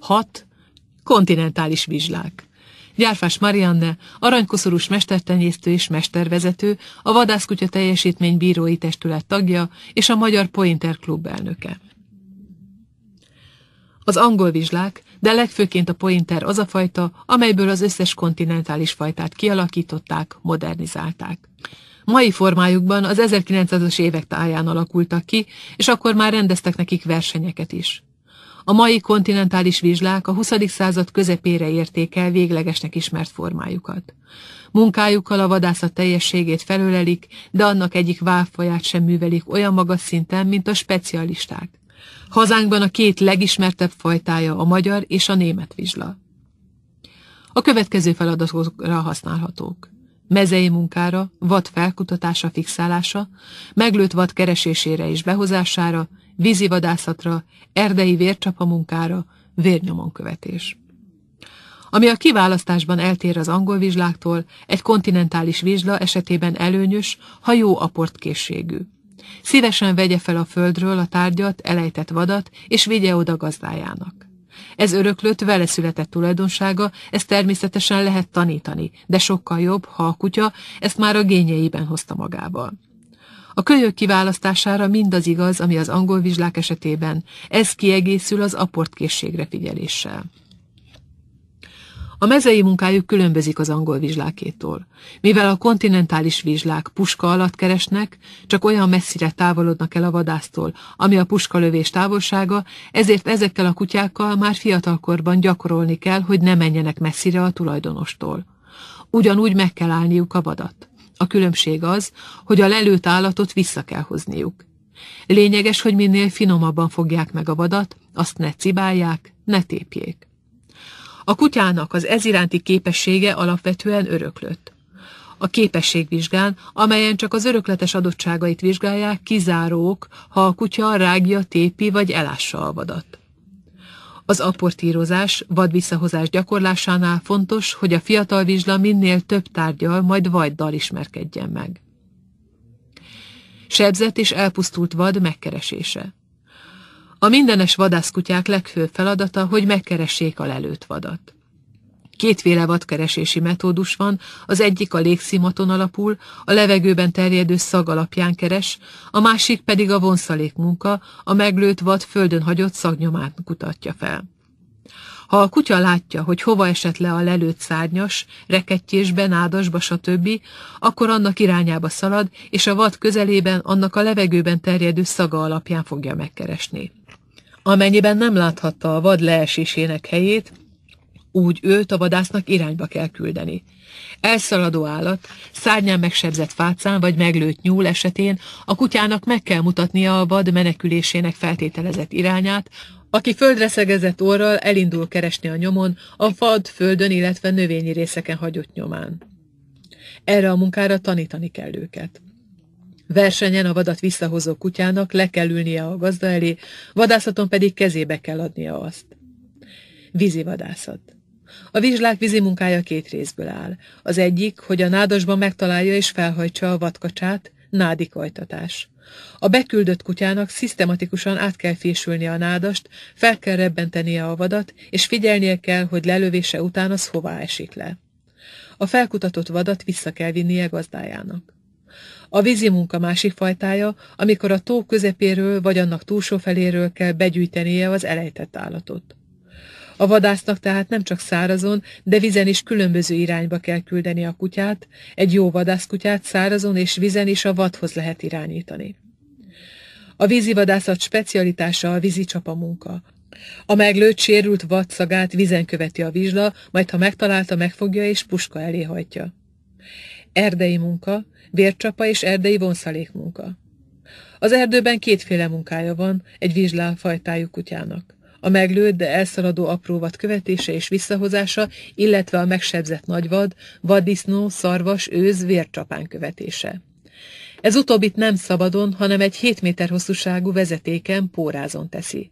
6. Kontinentális vizslák. Gyárfás Marianne, aranykoszorús mestertenyésztő és mestervezető, a vadászkutya teljesítmény bírói testület tagja és a Magyar Pointer Klub elnöke. Az angol vizslák, de legfőként a pointer az a fajta, amelyből az összes kontinentális fajtát kialakították, modernizálták. Mai formájukban az 1900-as évek táján alakultak ki, és akkor már rendeztek nekik versenyeket is a mai kontinentális vizslák a 20. század közepére érték el véglegesnek ismert formájukat. Munkájukkal a vadászat teljességét felölelik, de annak egyik válfaját sem művelik olyan magas szinten, mint a specialisták. Hazánkban a két legismertebb fajtája a magyar és a német vizsla. A következő feladatokra használhatók mezei munkára, vad felkutatása fixálása, meglőtt vad keresésére és behozására, vízivadászatra, erdei vércsapa munkára, vérnyomon követés. Ami a kiválasztásban eltér az angol vizsláktól, egy kontinentális vizsla esetében előnyös, ha jó aport készségű. Szívesen vegye fel a földről a tárgyat, elejtett vadat, és vigye oda gazdájának. Ez öröklött, vele született tulajdonsága, ezt természetesen lehet tanítani, de sokkal jobb, ha a kutya ezt már a gényeiben hozta magával. A kölyök kiválasztására mindaz igaz, ami az angol vizslák esetében, ez kiegészül az aportkészségre figyeléssel. A mezei munkájuk különbözik az angol vizslákétól. Mivel a kontinentális vizslák puska alatt keresnek, csak olyan messzire távolodnak el a vadásztól, ami a puskalövés távolsága, ezért ezekkel a kutyákkal már fiatalkorban gyakorolni kell, hogy ne menjenek messzire a tulajdonostól. Ugyanúgy meg kell állniuk a vadat. A különbség az, hogy a lelőtt állatot vissza kell hozniuk. Lényeges, hogy minél finomabban fogják meg a vadat, azt ne cibálják, ne tépjék. A kutyának az ez iránti képessége alapvetően öröklött. A képességvizsgán, amelyen csak az örökletes adottságait vizsgálják, kizárók, ha a kutya rágja, tépi vagy elássa a vadat. Az aportírozás, vadvisszahozás gyakorlásánál fontos, hogy a fiatal vizsla minél több tárgyal, majd vaddal ismerkedjen meg. Sebzett és elpusztult vad megkeresése. A mindenes vadászkutyák legfőbb feladata, hogy megkeressék a lelőtt vadat. Kétféle vadkeresési metódus van, az egyik a légszimaton alapul, a levegőben terjedő szag alapján keres, a másik pedig a vonszalék munka, a meglőtt vad földön hagyott szagnyomát kutatja fel. Ha a kutya látja, hogy hova esett le a lelőtt szárnyas, rekettyésben, ádasba, stb., akkor annak irányába szalad, és a vad közelében annak a levegőben terjedő szaga alapján fogja megkeresni. Amennyiben nem láthatta a vad leesésének helyét, úgy őt a vadásznak irányba kell küldeni. Elszaladó állat, szárnyán megsebzett fácán vagy meglőtt nyúl esetén a kutyának meg kell mutatnia a vad menekülésének feltételezett irányát, aki földre szegezett orral elindul keresni a nyomon, a vad földön, illetve növényi részeken hagyott nyomán. Erre a munkára tanítani kell őket. Versenyen a vadat visszahozó kutyának le kell ülnie a gazda elé, vadászaton pedig kezébe kell adnia azt. Vízi vadászat. A vizslák vízi munkája két részből áll. Az egyik, hogy a nádasban megtalálja és felhajtsa a vadkacsát, nádi kajtatás. A beküldött kutyának szisztematikusan át kell fésülnie a nádast, fel kell rebbentenie a vadat, és figyelnie kell, hogy lelövése után az hová esik le. A felkutatott vadat vissza kell vinnie gazdájának. A vízi munka másik fajtája, amikor a tó közepéről vagy annak túlsó feléről kell begyűjtenie az elejtett állatot. A vadásznak tehát nem csak szárazon, de vizen is különböző irányba kell küldeni a kutyát, egy jó vadászkutyát szárazon és vizen is a vadhoz lehet irányítani. A vízi vadászat specialitása a vízi csapamunka. A meglőtt sérült vad szagát vizen követi a vizsla, majd ha megtalálta, megfogja és puska elé hajtja erdei munka, vércsapa és erdei munka. Az erdőben kétféle munkája van egy vizslá fajtájú kutyának. A meglőtt, de elszaladó apróvat követése és visszahozása, illetve a megsebzett nagyvad, vaddisznó, szarvas, őz vércsapán követése. Ez utóbbit nem szabadon, hanem egy 7 méter hosszúságú vezetéken pórázon teszi.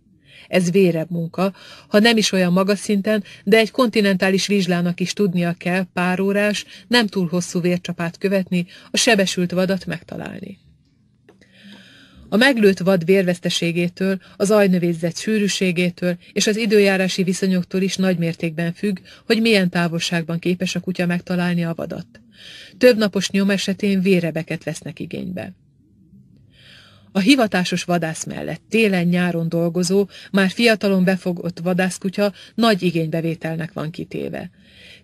Ez vérebb munka, ha nem is olyan magas szinten, de egy kontinentális vizslának is tudnia kell pár órás, nem túl hosszú vércsapát követni, a sebesült vadat megtalálni. A meglőtt vad vérveszteségétől, az ajnövészet sűrűségétől és az időjárási viszonyoktól is nagymértékben függ, hogy milyen távolságban képes a kutya megtalálni a vadat. Több napos nyom esetén vérebeket vesznek igénybe. A hivatásos vadász mellett télen-nyáron dolgozó, már fiatalon befogott vadászkutya nagy igénybevételnek van kitéve.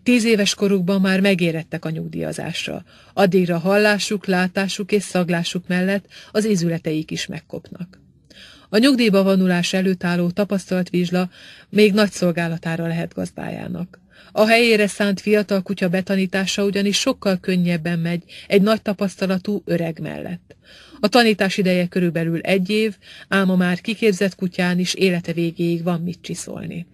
Tíz éves korukban már megérettek a nyugdíjazásra. Addigra hallásuk, látásuk és szaglásuk mellett az izületeik is megkopnak. A nyugdíjba vanulás előtt álló tapasztalt vizsla még nagy szolgálatára lehet gazdájának. A helyére szánt fiatal kutya betanítása ugyanis sokkal könnyebben megy egy nagy tapasztalatú öreg mellett. A tanítás ideje körülbelül egy év, ám a már kiképzett kutyán is élete végéig van mit csiszolni.